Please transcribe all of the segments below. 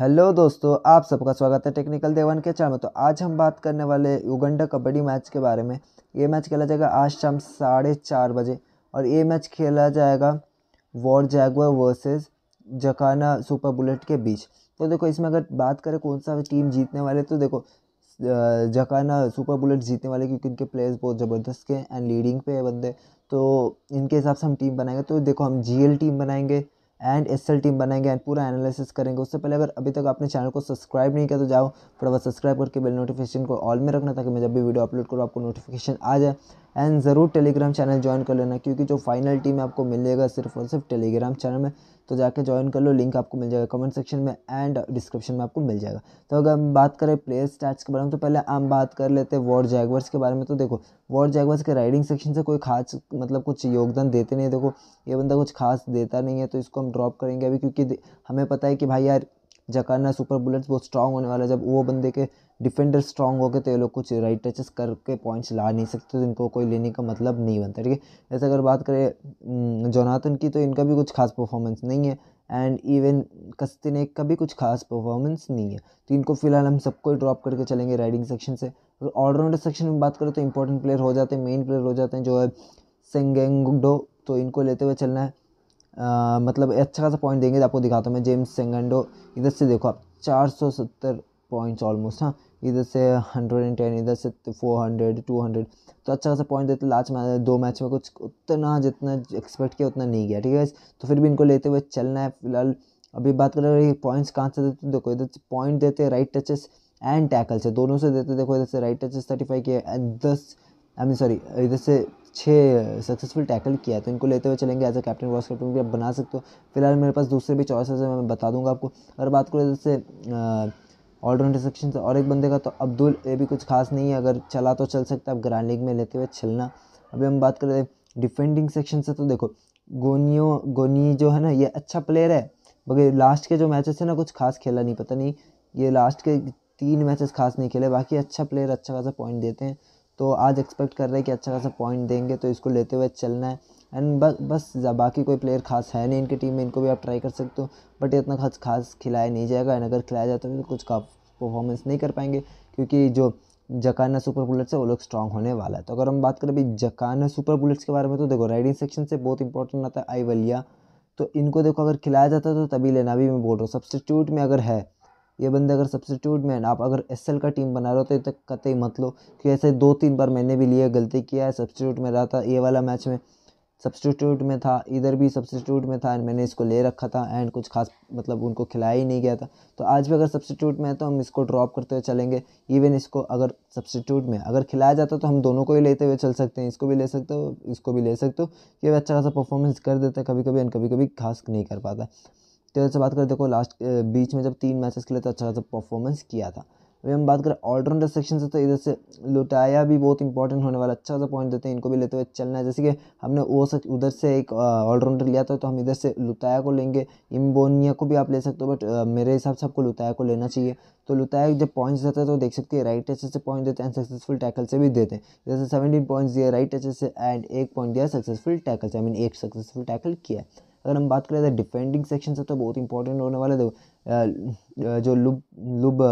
hello दोस्तों आप सबका स्वागत है टेक्निकल देवन के चैनल में तो आज हम बात करने वाले युगंडा कबड्डी मैच के बारे में ये मैच खेला जाएगा आज शाम साढ़े चार बजे और ये मैच खेला जाएगा War Jaguar versus Jacana Super Bullet के बीच तो देखो इसमें अगर बात करें कौन सा टीम जीतने वाले तो देखो जकाना सुपर बुलेट जीतने वाले क्योंकि इनके प्लेयर्स बहुत ज़बरदस्त के एंड लीडिंग पे है बंदे तो इनके हिसाब से हम टीम बनाएंगे तो देखो हम जी टीम बनाएंगे एंड एस टीम बनाएंगे एंड पूरा एनालिसिस करेंगे उससे पहले अगर अभी तक आपने चैनल को सब्सक्राइब नहीं किया तो जाओ बहुत सब्सक्राइब करके बेल नोटिफिकेशन को ऑल में रखना ताकि मैं जब भी वीडियो अपलोड करूँ आपको नोटिफिकेशन आ जाए एंड ज़रूर टेलीग्राम चैनल ज्वाइन कर लेना क्योंकि जो फाइनल टीम आपको मिलेगा सिर्फ और सिर्फ टेलीग्राम चैनल में तो जाके ज्वाइन कर लो लिंक आपको मिल जाएगा कमेंट सेक्शन में एंड डिस्क्रिप्शन में आपको मिल जाएगा तो अगर हम बात करें प्लेयर स्टैट्स के बारे में तो पहले हम बात कर लेते हैं वॉर जैगवर्स के बारे में तो देखो वॉर जैगवर्स के राइडिंग सेक्शन से कोई खास मतलब कुछ योगदान देते नहीं देखो ये बंदा कुछ खास देता नहीं है तो इसको हम ड्रॉप करेंगे अभी क्योंकि हमें पता है कि भाई यार जकाना सुपर बुलेट्स बहुत स्ट्रांग होने वाला है जब वो बंदे के डिफेंडर स्ट्रांग हो गए तो ये लोग कुछ राइट टचेस करके पॉइंट्स ला नहीं सकते तो इनको कोई लेने का मतलब नहीं बनता ठीक है ऐसे अगर बात करें जोनाथन हम्म, की तो इनका भी कुछ खास परफॉर्मेंस नहीं है एंड इवन कस्तिनेक का भी कुछ खास परफॉर्मेंस नहीं है तो इनको फिलहाल हम सबको ड्रॉप करके चलेंगे राइडिंग सेक्शन से और ऑलराउंडर सेक्शन में बात करें तो इंपॉर्टेंट प्लेयर हो जाते हैं मेन प्लेयर हो जाते हैं जो है सेंगेंगडो तो इनको लेते हुए चलना है आ, मतलब अच्छा खासा पॉइंट देंगे आपको दिखाता हूँ मैं जेम्स सेंगेंडो इधर से देखो आप चार सौ सत्तर पॉइंट्स ऑलमोस्ट हाँ इधर से हंड्रेड एंड टेन इधर से फोर हंड्रेड टू हंड्रेड तो अच्छा खासा पॉइंट देते लास्ट मैच दो मैच में कुछ उतना जितना एक्सपेक्ट किया उतना नहीं गया ठीक है तो फिर भी इनको लेते हुए चलना है फिलहाल अभी बात कर रहे पॉइंट्स कहाँ से देते देखो इधर से पॉइंट देते राइट टचेस एंड टैकल से दोनों से देते देखो इधर से राइट टचेस थर्टी फाइव के दस आई मीन सॉरी इधर से अच्छे सक्सेसफुल टैकल किया है तो इनको लेते हुए चलेंगे as a captain vice captain भी आप बना सकते हो फिलहाल मेरे पास दूसरे भी चॉइसेस हैं मैं बता दूंगा आपको अगर बात करें जैसे ऑलराउंडर सेक्शन से और एक बंदे का तो अब्दुल ये भी कुछ खास नहीं है अगर चला तो चल सकता है आप ग्रैंड लीग में लेते हुए चलना अभी हम बात करें डिफेंडिंग सेक्शन से तो देखो गोनियो गोनी जो है ना ये अच्छा प्लेयर है मगर लास्ट के जो मैचेस है ना कुछ खास खेला नहीं पता नहीं ये लास्ट के तीन मैचेस खास नहीं खेले बाकी अच्छा प्लेयर अच्छा खासा पॉइंट देते हैं तो आज एक्सपेक्ट कर रहे हैं कि अच्छा खासा पॉइंट देंगे तो इसको लेते हुए चलना है एंड बस बस बाकी कोई प्लेयर खास है नहीं इनकी टीम में इनको भी आप ट्राई कर सकते हो बट इतना खास खास खिलाया नहीं जाएगा एंड अगर खिलाया जाता है तो कुछ परफॉर्मेंस नहीं कर पाएंगे क्योंकि जो जकाना सुपर बुलेट्स है वो लोग स्ट्रॉग होने वाला है तो अगर हम बात करें अभी जकाना सुपर बुलेट्स के बारे में तो देखो राइडिंग सेक्शन से बहुत इंपॉर्टेंट आता है आई वलिया तो इनको देखो अगर खिलाया जाता है तो तभी लेना भी मैं बोल रहा हूँ सब्सटीट्यूट में अगर है ये बंदे अगर सब्सिट्यूट में आप अगर एस का टीम बना रहे हो तो तक कतई मत लो कि ऐसे दो तीन बार मैंने भी लिए गलती किया है सब्सिट्यूट में रहा था ये वाला मैच में सब्सिट्यूट में था इधर भी सब्सटीट्यूट में था एंड मैंने इसको ले रखा था एंड कुछ खास मतलब उनको खिलाया ही नहीं गया था तो आज भी अगर सब्सटीट्यूट में है तो हम इसको ड्रॉप करते हुए चलेंगे इवन इसको अगर सब्सटीट्यूट में अगर खिलाया जाता तो हम दोनों को ही लेते हुए चल सकते हैं इसको भी ले सकते हो इसको भी ले सकते हो ये अच्छा खासा परफॉर्मेंस कर देता है कभी कभी एंड कभी कभी खास नहीं कर पाता तेरह तो से बात करें देखो लास्ट बीच में जब तीन मैचेस खेले तो अच्छा खासा परफॉर्मेंस किया था अभी हम बात करें ऑलराउंडर सेक्शन से तो इधर से लुटाया भी बहुत इंपॉर्टेंट होने वाला अच्छा सा पॉइंट देते हैं इनको भी लेते हुए चलना है जैसे कि हमने वो सच उधर से एक ऑलराउंडर लिया था तो हम इधर से लुताया को लेंगे इम्बोनिया को भी आप ले सकते हो बट मेरे हिसाब से आपको लुताया को लेना चाहिए तो लुताया जब पॉइंट्स देता है तो देख सकते हैं राइट टचे से पॉइंट देते हैं सक्सेसफुल टैकल से भी देते हैं जैसे सेवेंटीन पॉइंट्स दिए राइट टचे से एंड एक पॉइंट दिया सक्सेसफुल टैकल से आई मीन एक सक्सेसफुल टैकल किया है अगर हम बात करें तो डिफेंडिंग सेक्शन से तो बहुत इंपॉर्टेंट होने वाला है जो लुब लुब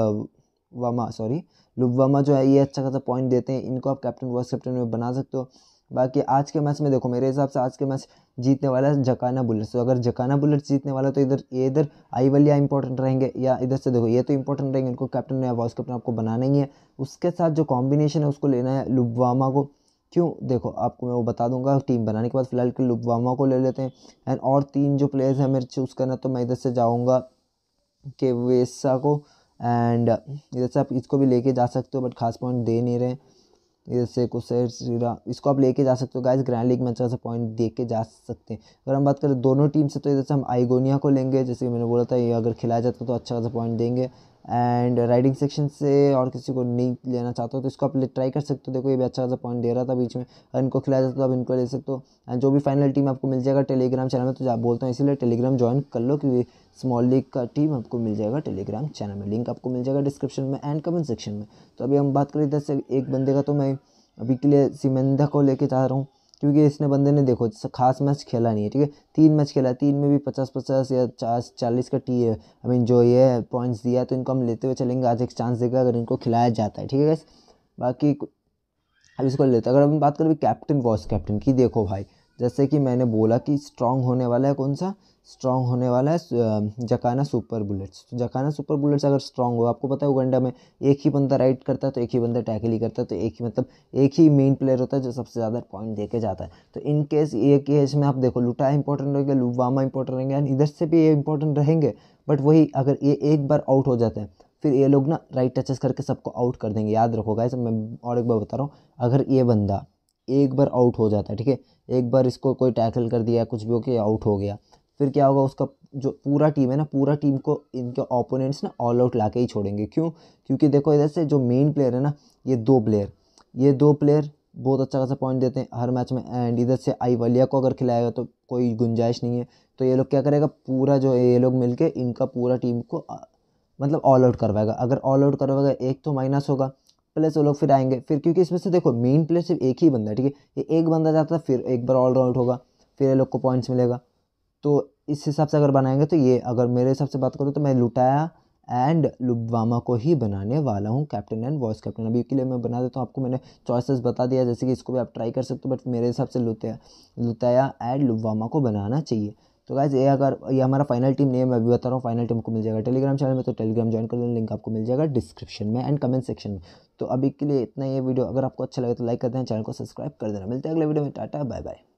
वामा सॉरी लुब वामा जो है ये अच्छा खासा पॉइंट देते हैं इनको आप कैप्टन वाइस कैप्टन में बना सकते हो बाकी आज के मैच में देखो मेरे हिसाब से आज के मैच जीतने वाला है जकाना बुलेट्स तो अगर जकाना बुलेट्स जीतने वाला तो इधर ये इधर आई वलिया इंपॉर्टेंट रहेंगे या इधर से देखो ये तो इंपॉर्टेंट रहेंगे इनको कैप्टन या वाइस कैप्टन आपको बनाना ही है उसके साथ जो कॉम्बिनेशन है उसको लेना है लुबवामा को क्यों देखो आपको मैं वो बता दूंगा टीम बनाने के बाद फिलहाल के लुबामा को ले लेते हैं एंड और तीन जो प्लेयर्स हैं मेरे चूज़ करना तो मैं इधर से जाऊँगा के वेसा को एंड इधर से आप इसको भी लेके जा सकते हो बट खास पॉइंट दे नहीं रहे इधर से कुछ इसको आप लेके जा सकते हो गाइज ग्रैंड लीग में अच्छा सा पॉइंट दे के जा सकते हैं अगर हम बात करें दोनों टीम से तो इधर से हम आइगोनिया को लेंगे जैसे मैंने बोला था ये अगर खिलाया जाता तो अच्छा खासा पॉइंट देंगे एंड राइडिंग सेक्शन से और किसी को नहीं लेना चाहते हो तो इसको आप ट्राई कर सकते हो देखो ये भी अच्छा खासा पॉइंट दे रहा था बीच में और इनको खिलाया जाता तो आप इनको ले सकते हो एंड जो भी फाइनल टीम आपको मिल जाएगा टेलीग्राम चैनल में तो आप बोलते हैं इसीलिए टेलीग्राम ज्वाइन कर लो क्योंकि स्मॉल लीग का टीम आपको मिल जाएगा टेलीग्राम चैनल में लिंक आपको मिल जाएगा डिस्क्रिप्शन में एंड कमेंट सेक्शन में तो अभी हम बात करें इधर से एक बंदे का तो मैं अभी के लिए सिमेंदा को लेके जा रहा हूँ क्योंकि इसने बंदे ने देखो खास मैच खेला नहीं है ठीक है तीन मैच खेला तीन में भी पचास पचास या चालीस चालीस का टी आई मीन जो ये पॉइंट्स दिया तो इनको हम लेते हुए चलेंगे आज एक चांस देगा अगर इनको खिलाया जाता है ठीक है गैस बाकी अब इसको लेते हैं अगर हम बात करें कैप्टन वॉस कैप्टन की देखो भाई जैसे कि मैंने बोला कि स्ट्रांग होने वाला है कौन सा स्ट्रांग होने वाला है जकाना सुपर बुलेट्स तो जकाना सुपर बुलेट्स अगर स्ट्रॉन्ग हो आपको पता है उगंडा में एक ही बंदा राइड करता है तो एक ही बंदा टैकल ही करता है तो एक ही मतलब एक ही मेन प्लेयर होता है जो सबसे ज़्यादा पॉइंट देके जाता है तो इन केस ये केस में आप देखो लुटा इंपॉर्टेंट रहेंगे लुवामा इंपॉर्टेंट रहेंगे एंड इधर से भी ये इंपॉर्टेंट रहेंगे बट वही अगर ये एक बार आउट हो जाते हैं फिर ये लोग ना राइट टचेस करके सबको आउट कर देंगे याद रखोगा ऐसे मैं और एक बार बता रहा हूँ अगर ये बंदा एक बार आउट हो जाता है ठीक है एक बार इसको कोई टैकल कर दिया कुछ भी हो के आउट हो गया फिर क्या होगा उसका जो पूरा टीम है ना पूरा टीम को इनके ओपोनेंट्स ना ऑल आउट ला ही छोड़ेंगे क्यों क्योंकि देखो इधर से जो मेन प्लेयर है ना ये दो प्लेयर ये दो प्लेयर बहुत अच्छा खासा पॉइंट देते हैं हर मैच में एंड इधर से आई वालिया को अगर खिलाएगा तो कोई गुंजाइश नहीं है तो ये लोग क्या करेगा पूरा जो ये लोग मिलके इनका पूरा टीम को मतलब ऑल आउट करवाएगा अगर ऑल आउट करवाएगा एक तो माइनस होगा प्लस वो लोग फिर आएंगे फिर क्योंकि इसमें से देखो मेन प्लेयर सिर्फ एक ही बंदा है ठीक है ये एक बंदा जाता है फिर एक बार ऑल आउट होगा फिर ये लोग को पॉइंट्स मिलेगा तो इस हिसाब से अगर बनाएंगे तो ये अगर मेरे हिसाब से बात करूँ तो मैं लुटाया एंड लुबवामा को ही बनाने वाला हूँ कैप्टन एंड वॉइस कैप्टन अभी के लिए मैं बना देता हूँ आपको मैंने चॉइसेस बता दिया जैसे कि इसको भी आप ट्राई कर सकते हो बट मेरे हिसाब से लुटाया लुटाया एंड लुबवामा को बनाना चाहिए तो गाइज ये अगर ये हमारा फाइनल टीम नहीं है मैं अभी बता रहा हूँ फाइनल टीम को मिल जाएगा टेलीग्राम चैनल में तो टेलीग्राम ज्वाइन कर लेना लिंक आपको मिल जाएगा डिस्क्रिप्शन में एंड कमेंट सेक्शन में तो अभी के लिए इतना ये वीडियो अगर आपको अच्छा लगे तो लाइक कर देना चैनल को सब्सक्राइब कर देना मिलते हैं अगले वीडियो में टाटा बाय बाय